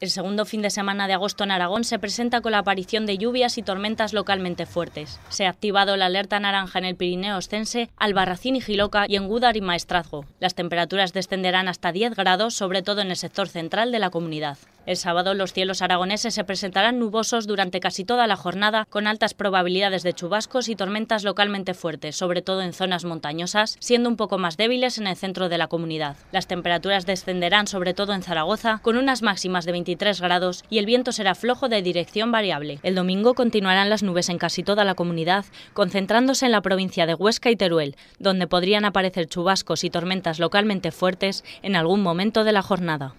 El segundo fin de semana de agosto en Aragón se presenta con la aparición de lluvias y tormentas localmente fuertes. Se ha activado la alerta naranja en el Pirineo Ostense, Albarracín y Giloca y en Gudar y Maestrazgo. Las temperaturas descenderán hasta 10 grados, sobre todo en el sector central de la comunidad. El sábado los cielos aragoneses se presentarán nubosos durante casi toda la jornada, con altas probabilidades de chubascos y tormentas localmente fuertes, sobre todo en zonas montañosas, siendo un poco más débiles en el centro de la comunidad. Las temperaturas descenderán sobre todo en Zaragoza, con unas máximas de 23 grados y el viento será flojo de dirección variable. El domingo continuarán las nubes en casi toda la comunidad, concentrándose en la provincia de Huesca y Teruel, donde podrían aparecer chubascos y tormentas localmente fuertes en algún momento de la jornada.